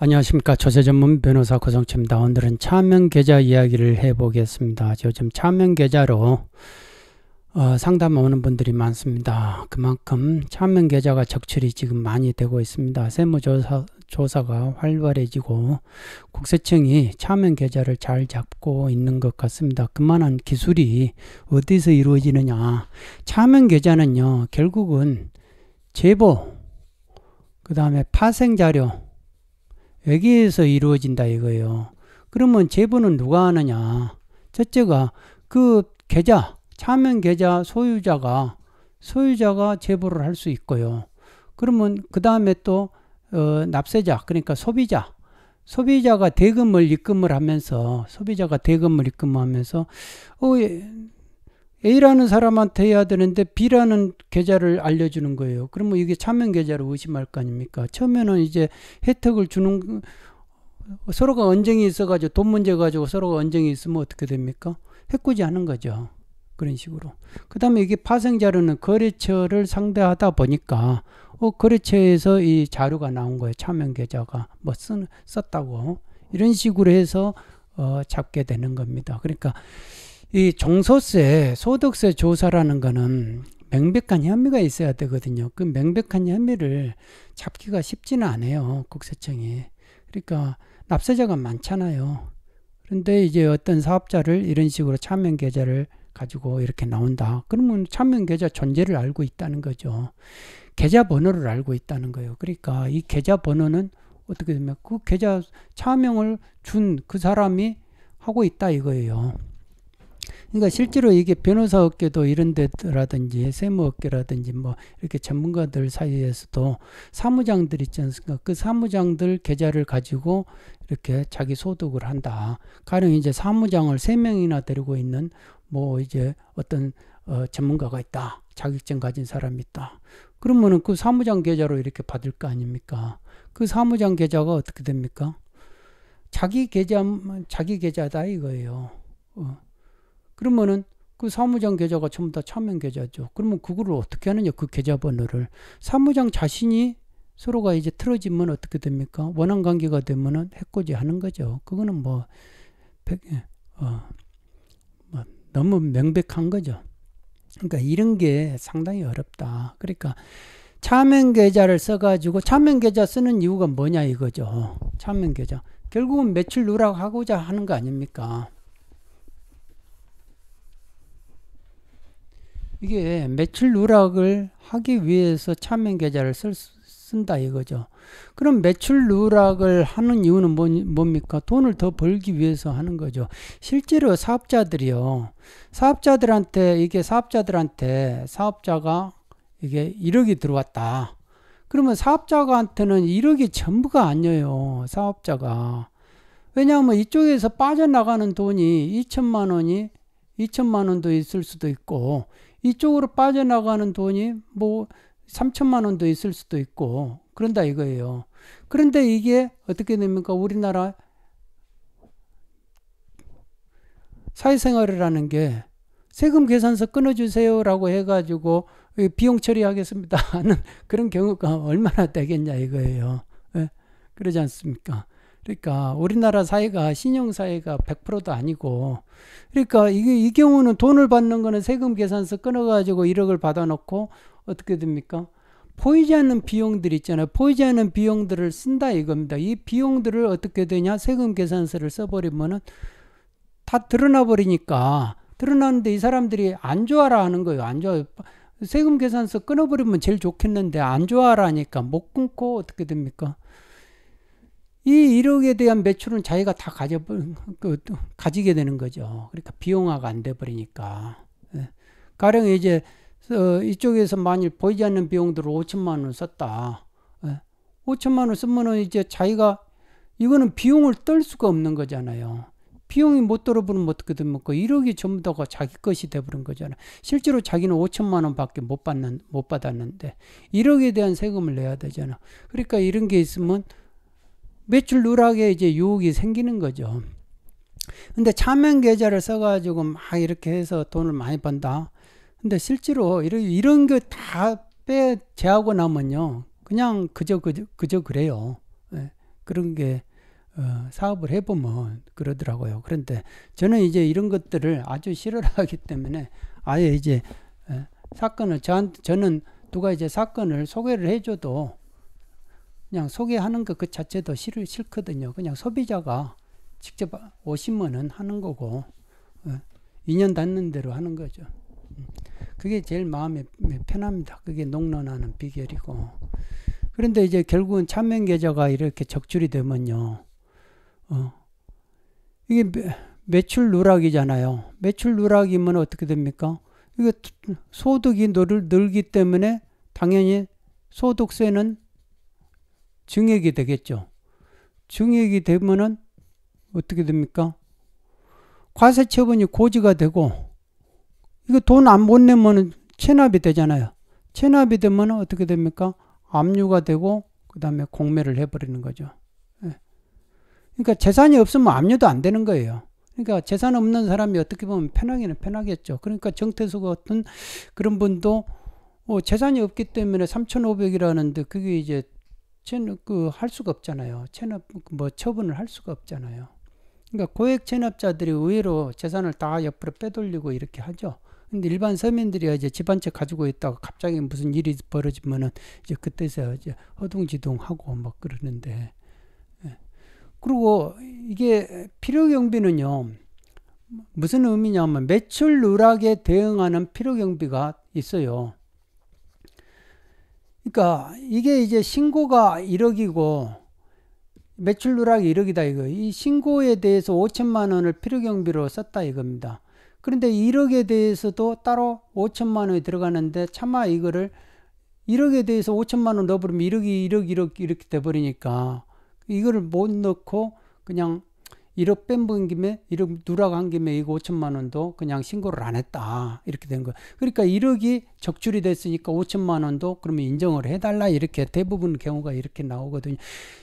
안녕하십니까 조세전문 변호사 고성치입니다. 오늘은 차명계좌 이야기를 해보겠습니다. 요즘 차명계좌로 어, 상담 오는 분들이 많습니다. 그만큼 차명계좌가 적출이 지금 많이 되고 있습니다. 세무조사 조사가 활발해지고 국세청이 차명 계좌를 잘 잡고 있는 것 같습니다. 그만한 기술이 어디서 이루어지느냐. 차명 계좌는요, 결국은 제보, 그 다음에 파생자료, 외계에서 이루어진다 이거예요. 그러면 제보는 누가 하느냐? 첫째가 그 계좌, 차명 계좌 소유자가 소유자가 제보를 할 수 있고요. 그러면 그 다음에 또 어, 납세자, 그러니까 소비자, 소비자가 대금을 입금을 하면서 소비자가 대금을 입금하면서 어, A라는 사람한테 해야 되는데 B라는 계좌를 알려주는 거예요. 그러면 이게 차명 계좌로 의심할 거 아닙니까? 처음에는 이제 혜택을 주는 서로가 언쟁이 있어가지고 돈 문제 가지고 서로가 언쟁이 있으면 어떻게 됩니까? 해꾸지 하는 거죠. 그런 식으로. 그 다음에 이게 파생자료는 거래처를 상대하다 보니까 어, 거래처에서 이 자료가 나온 거예요. 차명 계좌가 뭐 쓰, 썼다고 이런 식으로 해서 어, 잡게 되는 겁니다. 그러니까. 이 종소세, 소득세 조사라는 거는 명백한 혐의가 있어야 되거든요. 그 명백한 혐의를 잡기가 쉽지는 않아요. 국세청이. 그러니까 납세자가 많잖아요. 그런데 이제 어떤 사업자를 이런 식으로 차명 계좌를 가지고 이렇게 나온다. 그러면 차명 계좌 존재를 알고 있다는 거죠. 계좌 번호를 알고 있다는 거예요. 그러니까 이 계좌 번호는 어떻게 되면 그 계좌 차명을 준 그 사람이 하고 있다 이거예요. 그러니까 실제로 이게 변호사 업계도 이런 데라든지 세무 업계라든지 뭐 이렇게 전문가들 사이에서도 사무장들 있지 않습니까? 그 사무장들 계좌를 가지고 이렇게 자기 소득을 한다. 가령 이제 사무장을 3 명이나 데리고 있는 뭐 이제 어떤 어 전문가가 있다. 자격증 가진 사람이 있다. 그러면은 그 사무장 계좌로 이렇게 받을 거 아닙니까? 그 사무장 계좌가 어떻게 됩니까? 자기 계좌 자기 계좌다 이거예요. 어. 그러면은 그 사무장 계좌가 전부 다 차명 계좌죠. 그러면 그거를 어떻게 하느냐 그 계좌번호를 사무장 자신이 서로가 이제 틀어지면 어떻게 됩니까? 원한 관계가 되면은 해코지 하는 거죠. 그거는 뭐, 백, 예, 어, 뭐 너무 명백한 거죠. 그러니까 이런 게 상당히 어렵다. 그러니까 차명 계좌를 써가지고 차명 계좌 쓰는 이유가 뭐냐 이거죠. 차명 계좌. 결국은 매출 누락하고자 하는 거 아닙니까? 이게 매출 누락을 하기 위해서 차명 계좌를 쓸, 쓴다 이거죠. 그럼 매출 누락을 하는 이유는 뭐, 뭡니까? 돈을 더 벌기 위해서 하는 거죠. 실제로 사업자들이요. 사업자들한테 이게 사업자들한테 사업자가 이게 1억이 들어왔다. 그러면 사업자한테는 1억이 전부가 아니에요. 사업자가. 왜냐하면 이쪽에서 빠져나가는 돈이 2천만 원이 2천만 원도 있을 수도 있고 이쪽으로 빠져나가는 돈이 뭐 3천만 원도 있을 수도 있고 그런다 이거예요. 그런데 이게 어떻게 됩니까? 우리나라 사회생활이라는 게 세금 계산서 끊어주세요라고 해가지고 비용 처리하겠습니다 하는 그런 경우가 얼마나 되겠냐 이거예요. 예? 그러지 않습니까? 그러니까 우리나라 사회가 신용 사회가 100%도 아니고 그러니까 이게 이 경우는 돈을 받는 거는 세금 계산서 끊어 가지고 1억을 받아 놓고 어떻게 됩니까? 보이지 않는 비용들 있잖아요. 보이지 않는 비용들을 쓴다 이겁니다. 이 비용들을 어떻게 되냐? 세금 계산서를 써버리면은 다 드러나 버리니까 드러나는데 이 사람들이 안 좋아라 하는 거예요. 안 좋아. 세금 계산서 끊어버리면 제일 좋겠는데 안 좋아라니까 못 끊고 어떻게 됩니까? 이 1억에 대한 매출은 자기가 다 가져, 버린 그, 가지게 되는 거죠. 그러니까 비용화가 안 돼버리니까. 예. 가령 이제, 어, 이쪽에서 만일 보이지 않는 비용들을 5천만 원 썼다. 예. 5천만 원 쓰면은 이제 자기가, 이거는 비용을 떨 수가 없는 거잖아요. 비용이 못들어버리면 어떻게 되면 그 1억이 전부 다 자기 것이 돼버린 거잖아. 실제로 자기는 5천만 원밖에 못 받는 못 받았는데 1억에 대한 세금을 내야 되잖아. 그러니까 이런 게 있으면 매출 누락에 이제 유혹이 생기는 거죠. 근데 차명 계좌를 써가지고 막 이렇게 해서 돈을 많이 번다. 근데 실제로 이런, 이런 거 다 빼, 제하고 나면요. 그냥 그저, 그저, 그저 그래요. 예, 그런 게, 어, 사업을 해보면 그러더라고요. 그런데 저는 이제 이런 것들을 아주 싫어를 하기 때문에 아예 이제 예, 사건을 저한 테 저는 누가 이제 사건을 소개를 해줘도 그냥 소개하는 것 그 자체도 싫, 싫거든요. 그냥 소비자가 직접 오시면은 하는 거고, 어, 인연 닿는 대로 하는 거죠. 음. 그게 제일 마음에 음, 편합니다. 그게 농론하는 비결이고. 그런데 이제 결국은 참명 계좌가 이렇게 적출이 되면요. 어, 이게 매출 누락이잖아요. 매출 누락이면 어떻게 됩니까? 이거 소득이 늘기 때문에 당연히 소득세는 증액이 되겠죠. 증액이 되면은 어떻게 됩니까? 과세처분이 고지가 되고 이거 돈 안 못 내면은 체납이 되잖아요. 체납이 되면 어떻게 됩니까? 압류가 되고 그 다음에 공매를 해버리는 거죠. 예. 그러니까 재산이 없으면 압류도 안 되는 거예요. 그러니까 재산 없는 사람이 어떻게 보면 편하기는 편하겠죠. 그러니까 정태수 같은 그런 분도 어, 재산이 없기 때문에 3,500이라는데 그게 이제 저는 그할 수가 없잖아요. 체납 그 뭐 처분을 할 수가 없잖아요. 그러니까 고액 체납자들이 의외로 재산을 다 옆으로 빼돌리고 이렇게 하죠. 근데 일반 서민들이 이제 집 한 채 가지고 있다가 갑자기 무슨 일이 벌어지면은 이제 그때서 야 이제 허둥지둥하고 막 뭐 그러는데 예. 그리고 이게 필요경비는요 무슨 의미냐면 매출 누락에 대응하는 필요경비가 있어요. 그러니까 이게 이제 신고가 1억이고 매출 누락이 1억이다 이거. 이 신고에 대해서 5천만 원을 필요 경비로 썼다 이겁니다. 그런데 1억에 대해서도 따로 5천만 원이 들어가는데 차마 이거를 1억에 대해서 5천만 원 넣어버리면 1억이 1억 1억 이렇게 돼버리니까 이거를 못 넣고 그냥 1억 뺀 분 김에 1억 누락한 김에 이거 5천만 원도 그냥 신고를 안 했다 이렇게 된 거예요. 그러니까 1억이 적출이 됐으니까 5천만 원도 그러면 인정을 해달라 이렇게 대부분 경우가 이렇게 나오거든요.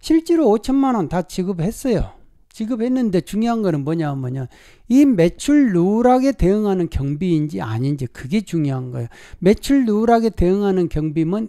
실제로 5천만 원 다 지급했어요. 지급했는데 중요한 거는 뭐냐 하면요. 이 매출 누락에 대응하는 경비인지 아닌지 그게 중요한 거예요. 매출 누락에 대응하는 경비면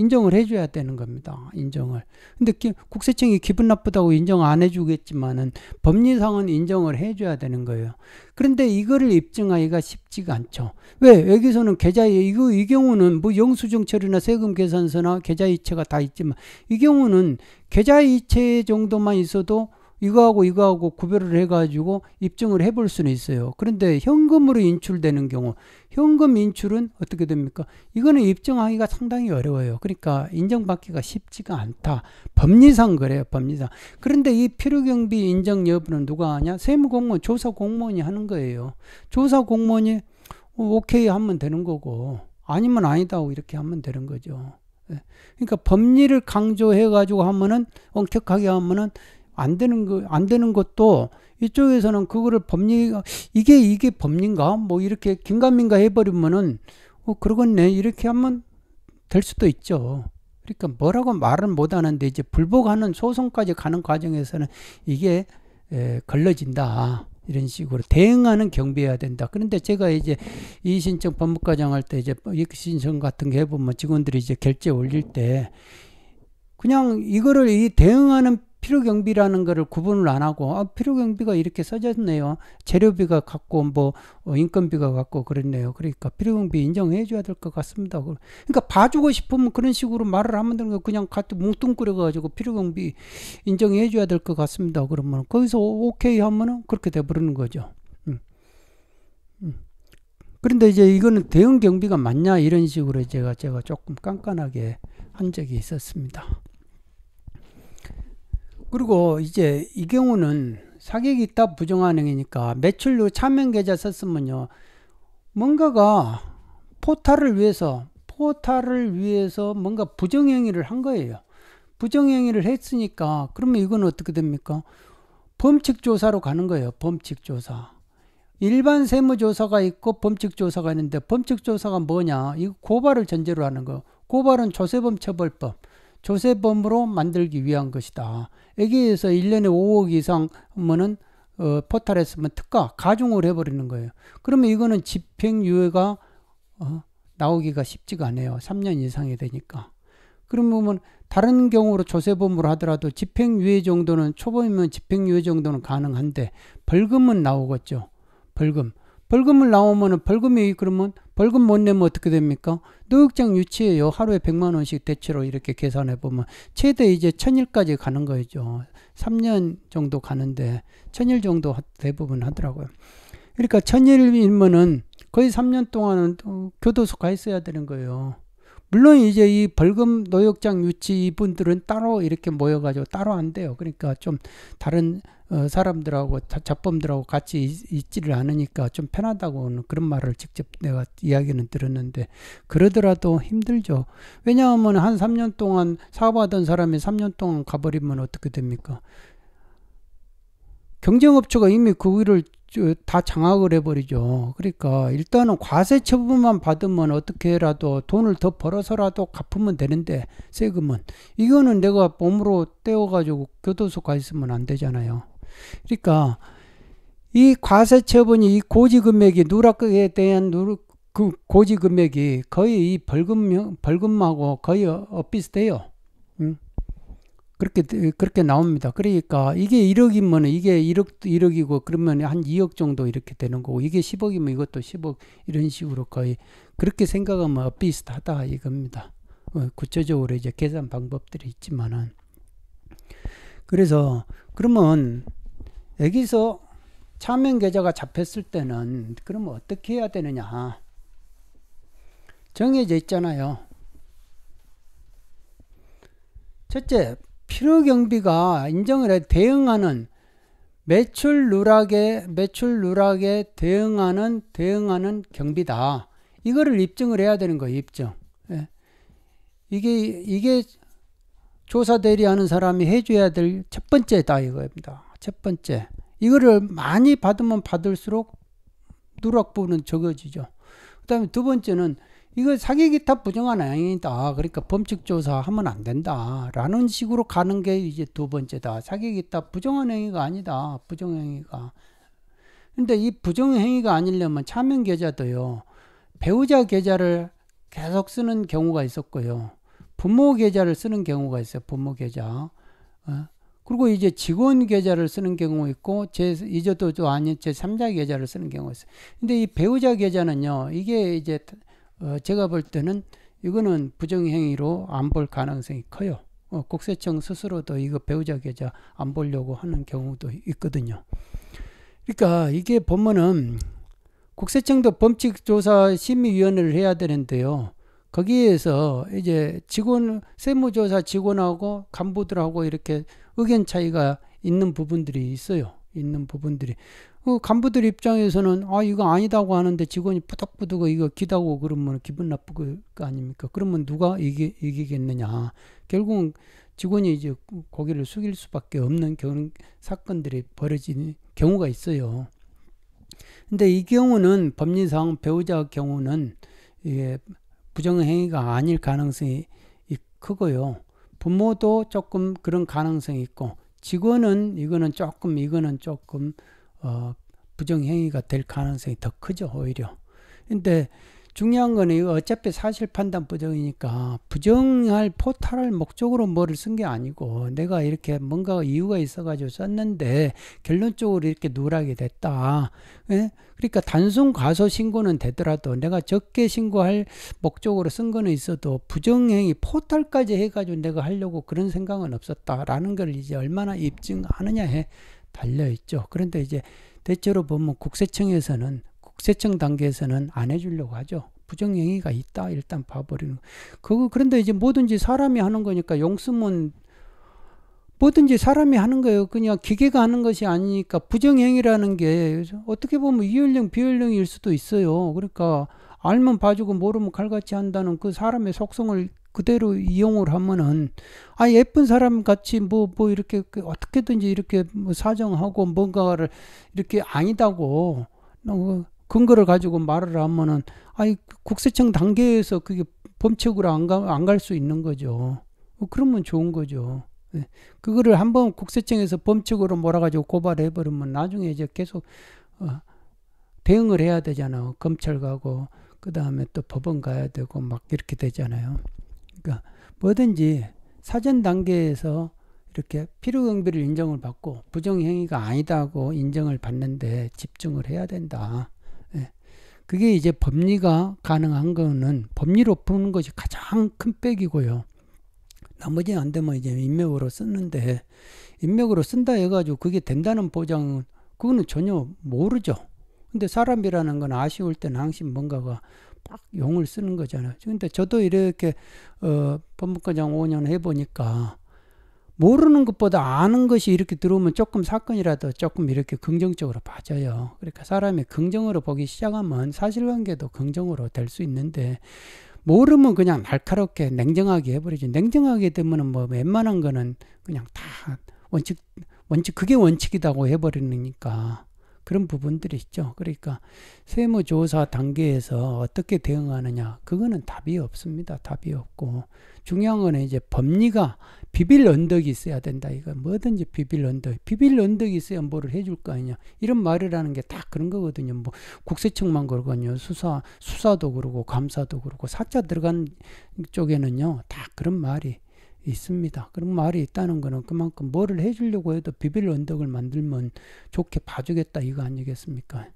인정을 해줘야 되는 겁니다. 인정을. 근데 기, 국세청이 기분 나쁘다고 인정 안 해주겠지만은 법리상은 인정을 해줘야 되는 거예요. 그런데 이거를 입증하기가 쉽지가 않죠. 왜? 여기서는 계좌에, 이거, 이 경우는 뭐영수증처리나 세금 계산서나 계좌이체가 다 있지만 이 경우는 계좌이체 정도만 있어도 이거하고 이거하고 구별을 해가지고 입증을 해볼 수는 있어요. 그런데 현금으로 인출되는 경우, 현금 인출은 어떻게 됩니까? 이거는 입증하기가 상당히 어려워요. 그러니까 인정받기가 쉽지가 않다. 법리상 그래요, 법리상. 그런데 이 필요경비 인정 여부는 누가 하냐? 세무공무원, 조사 공무원이 하는 거예요. 조사 공무원이 어, 오케이 하면 되는 거고, 아니면 아니다고 이렇게 하면 되는 거죠. 예. 그러니까 법리를 강조해 가지고 하면은 엄격하게 하면은 안 되는 거안 되는 것도 이쪽에서는 그거를 법리 가 이게 이게 법리인가 뭐 이렇게 긴가민가 해버리면은 어 그러겠네 이렇게 하면 될 수도 있죠. 그러니까 뭐라고 말은 못하는데 이제 불복하는 소송까지 가는 과정에서는 이게 에, 걸러진다. 이런 식으로 대응하는 경비해야 된다. 그런데 제가 이제 이 신청 법무과장 할 때 이제 이 신청 같은 게 해보면 직원들이 이제 결제 올릴 때 그냥 이거를 이 대응하는 필요 경비라는 거를 구분을 안 하고 아, 필요 경비가 이렇게 써졌네요. 재료비가 같고 뭐 어, 인건비가 같고 그랬네요. 그러니까 필요 경비 인정해 줘야 될 것 같습니다. 그, 그러니까 봐주고 싶으면 그런 식으로 말을 하면 되는 거 그냥 같은 뭉뚱그려 가지고 필요 경비 인정해 줘야 될 것 같습니다. 그러면 거기서 오케이 하면은 그렇게 돼 버리는 거죠. 음. 음. 그런데 이제 이거는 대응 경비가 맞냐 이런 식으로 제가 제가 조금 깐깐하게 한 적이 있었습니다. 그리고 이제 이 경우는 사격이 있다 부정한행위니까 매출로 차명 계좌 썼으면요. 뭔가가 포탈을 위해서 포탈을 위해서 뭔가 부정행위를 한 거예요. 부정행위를 했으니까 그러면 이건 어떻게 됩니까? 범칙조사로 가는 거예요. 범칙조사. 일반 세무조사가 있고 범칙조사가 있는데 범칙조사가 뭐냐? 이거 고발을 전제로 하는 거. 고발은 조세범 처벌법. 조세범으로 만들기 위한 것이다. 여기에서 1년에 5억 이상 하면 어, 포탈에 쓰면 특가 가중을 해버리는 거예요. 그러면 이거는 집행유예가 어, 나오기가 쉽지가 않아요. 3년 이상이 되니까. 그러면 다른 경우로 조세범으로 하더라도 집행유예 정도는 초범이면 집행유예 정도는 가능한데 벌금은 나오겠죠. 벌금. 벌금을 나오면은 벌금이 그러면 벌금 못 내면 어떻게 됩니까? 노역장 유치예요. 하루에 100만 원씩 대체로 이렇게 계산해 보면 최대 이제 천일까지 가는 거죠. 3년 정도 가는데 천 일 정도 대부분 하더라고요. 그러니까 천일이면은 거의 3년 동안은 교도소 가 있어야 되는 거예요. 물론 이제 이 벌금 노역장 유치 이분들은 따로 이렇게 모여가지고 따로 안 돼요. 그러니까 좀 다른 어, 사람들하고 잡범들하고 같이 있, 지를 않으니까 좀편하다고 그런 말을 직접 내가 이야기는 들었는데 그러더라도 힘들죠. 왜냐하면 한 3년 동안 사업하던 사람이 3년 동안 가버리면 어떻게 됩니까? 경쟁업체가 이미 그 일을 다 장악을 해버리죠. 그러니까 일단은 과세 처분만 받으면 어떻게라도 돈을 더 벌어서라도 갚으면 되는데 세금은 이거는 내가 몸으로 떼어가지고 교도소 가 있으면 안 되잖아요. 그러니까 이 과세 처분이 이 고지 금액이 누락에 대한 누락 그 고지 금액이 거의 이 벌금 벌금하고 거의 어, 비슷해요. 응? 음. 그렇게 그렇게 나옵니다. 그러니까 이게 1억이면 이게 1억 1억이고 그러면 한 2억 정도 이렇게 되는 거고 이게 10억이면 이것도 10억 이런 식으로 거의 그렇게 생각하면 비슷하다 이겁니다. 어, 구체적으로 이제 계산 방법들이 있지만은 그래서 그러면 여기서 차명 계좌가 잡혔을 때는 그러면 어떻게 해야 되느냐 정해져 있잖아요. 첫째, 필요 경비가 인정을 해 대응하는 매출 누락에 매출 누락에 대응하는 대응하는 경비다. 이거를 입증을 해야 되는 거예요. 입증. 예. 이게 이게 조사 대리하는 사람이 해줘야 될 첫 번째다 이거입니다. 첫 번째, 이거를 많이 받으면 받을수록 누락부는 적어지죠. 그 다음에 두 번째는 이거 사기 기타 부정한 행위다. 그러니까 범칙 조사하면 안 된다. 라는 식으로 가는 게 이제 두 번째다. 사기 기타 부정한 행위가 아니다. 부정 행위가. 근데 이 부정 행위가 아니려면 차명 계좌도요. 배우자 계좌를 계속 쓰는 경우가 있었고요. 부모 계좌를 쓰는 경우가 있어요. 부모 계좌. 어? 그리고 이제 직원 계좌를 쓰는 경우 있고 제 이제도 또 아닌 제 3자 계좌를 쓰는 경우 있어요. 근데 이 배우자 계좌는요. 이게 이제 어 제가 볼 때는 이거는 부정행위로 안 볼 가능성이 커요. 어, 국세청 스스로도 이거 배우자 계좌 안 보려고 하는 경우도 있거든요. 그러니까 이게 보면은 국세청도 범칙조사 심의위원회를 해야 되는데요. 거기에서 이제 직원 세무조사 직원하고 간부들하고 이렇게 의견 차이가 있는 부분들이 있어요. 있는 부분들이. 그 간부들 입장에서는 아 이거 아니다고 하는데 직원이 뿌덕뿌덕 이거 기다고 그러면 기분 나쁠 거 아닙니까? 그러면 누가 이기, 이기겠느냐. 결국은 직원이 이제 고개를 숙일 수밖에 없는 경우, 사건들이 벌어지는 경우가 있어요. 근데 이 경우는 법리상 배우자 경우는 이게 부정행위가 아닐 가능성이 크고요. 부모도 조금 그런 가능성이 있고 직원은 이거는 조금 이거는 조금 어, 부정행위가 될 가능성이 더 크죠 오히려 근데 중요한 거는 어차피 사실 판단 부정이니까 부정할 포탈할 목적으로 뭐를 쓴 게 아니고 내가 이렇게 뭔가 이유가 있어가지고 썼는데 결론적으로 이렇게 누락이 됐다. 예? 그러니까 단순 과소 신고는 되더라도 내가 적게 신고할 목적으로 쓴 거는 있어도 부정행위 포탈까지 해가지고 내가 하려고 그런 생각은 없었다라는 걸 이제 얼마나 입증하느냐에 달려있죠. 그런데 이제 대체로 보면 국세청에서는 국세청 단계에서는 안 해주려고 하죠. 부정행위가 있다 일단 봐버리는 그거 그런데 이제 뭐든지 사람이 하는 거니까 용쓰면 뭐든지 사람이 하는 거예요. 그냥 기계가 하는 것이 아니니까 부정행위라는 게 어떻게 보면 이연령 비연령일 수도 있어요. 그러니까 알면 봐주고 모르면 칼같이 한다는 그 사람의 속성을 그대로 이용을 하면은 아 예쁜 사람 같이 뭐뭐 뭐 이렇게 그 어떻게든지 이렇게 뭐 사정하고 뭔가를 이렇게 아니다고 근거를 가지고 말을 하면은 아이 국세청 단계에서 그게 범칙으로 안 가 안 갈 수 있는 거죠. 어, 그러면 좋은 거죠. 예. 그거를 한번 국세청에서 범칙으로 몰아가지고 고발해 버리면 나중에 이제 계속 어, 대응을 해야 되잖아요. 검찰 가고 그 다음에 또 법원 가야 되고 막 이렇게 되잖아요. 그러니까 뭐든지 사전 단계에서 이렇게 필요경비를 인정을 받고 부정행위가 아니다고 인정을 받는데 집중을 해야 된다. 그게 이제 법리가 가능한 거는 법리로 푸는 것이 가장 큰 백이고요. 나머지안 되면 이제 인맥으로 쓰는데 인맥으로 쓴다 해가지고 그게 된다는 보장은 그거는 전혀 모르죠. 근데 사람이라는 건 아쉬울 때는 항상 뭔가가 딱 용을 쓰는 거잖아요. 근데 저도 이렇게 어, 법무과장 5년 해보니까 모르는 것보다 아는 것이 이렇게 들어오면 조금 사건이라도 조금 이렇게 긍정적으로 봐져요. 그러니까 사람이 긍정으로 보기 시작하면 사실관계도 긍정으로 될 수 있는데 모르면 그냥 날카롭게 냉정하게 해버리죠 냉정하게 되면은 뭐 웬만한 거는 그냥 다 원칙 원칙 그게 원칙이라고 해버리니까 그런 부분들이 있죠. 그러니까 세무조사 단계에서 어떻게 대응하느냐 그거는 답이 없습니다. 답이 없고 중요한 거는 이제 법리가 비빌 언덕이 있어야 된다. 이거 뭐든지 비빌 언덕, 비빌 언덕이 있어야 뭐를 해줄 거 아니냐. 이런 말이라는 게 다 그런 거거든요. 뭐 국세청만 그러거든요. 수사 수사도 그러고 감사도 그러고 사자 들어간 쪽에는요 다 그런 말이 있습니다. 그런 말이 있다는 거는 그만큼 뭐를 해주려고 해도 비빌 언덕을 만들면 좋게 봐주겠다 이거 아니겠습니까?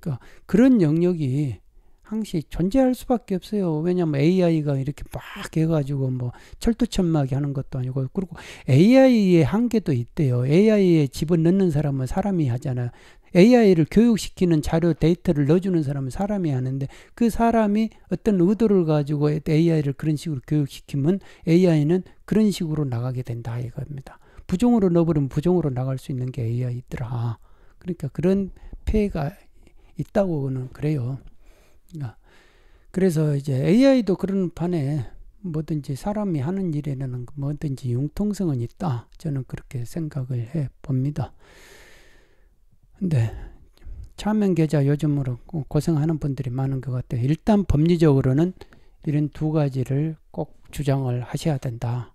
그러니까 그런 영역이 항시 존재할 수밖에 없어요. 왜냐하면 AI가 이렇게 막 해가지고 뭐철두철미하게 하는 것도 아니고 그리고 AI의 한계도 있대요. AI에 집어넣는 사람은 사람이 하잖아요. AI를 교육시키는 자료 데이터를 넣어주는 사람은 사람이 하는데 그 사람이 어떤 의도를 가지고 AI를 그런 식으로 교육시키면 AI는 그런 식으로 나가게 된다 이겁니다. 부정으로 넣어버리면 부정으로 나갈 수 있는 게 AI더라. 그러니까 그런 폐해가 있다고는 그래요. 그러니까 그래서 이제 AI도 그런 반에 뭐든지 사람이 하는 일에는 뭐든지 융통성은 있다. 저는 그렇게 생각을 해 봅니다. 근데 차명 계좌 요즘으로 고생하는 분들이 많은 것 같아요. 일단 법리적으로는 이런 두 가지를 꼭 주장을 하셔야 된다.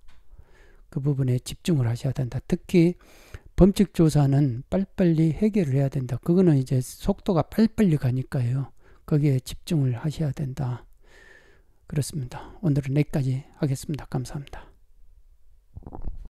그 부분에 집중을 하셔야 된다. 특히 범칙 조사는 빨리빨리 해결을 해야 된다. 그거는 이제 속도가 빨리빨리 가니까요. 거기에 집중을 하셔야 된다. 그렇습니다. 오늘은 여기까지 하겠습니다. 감사합니다.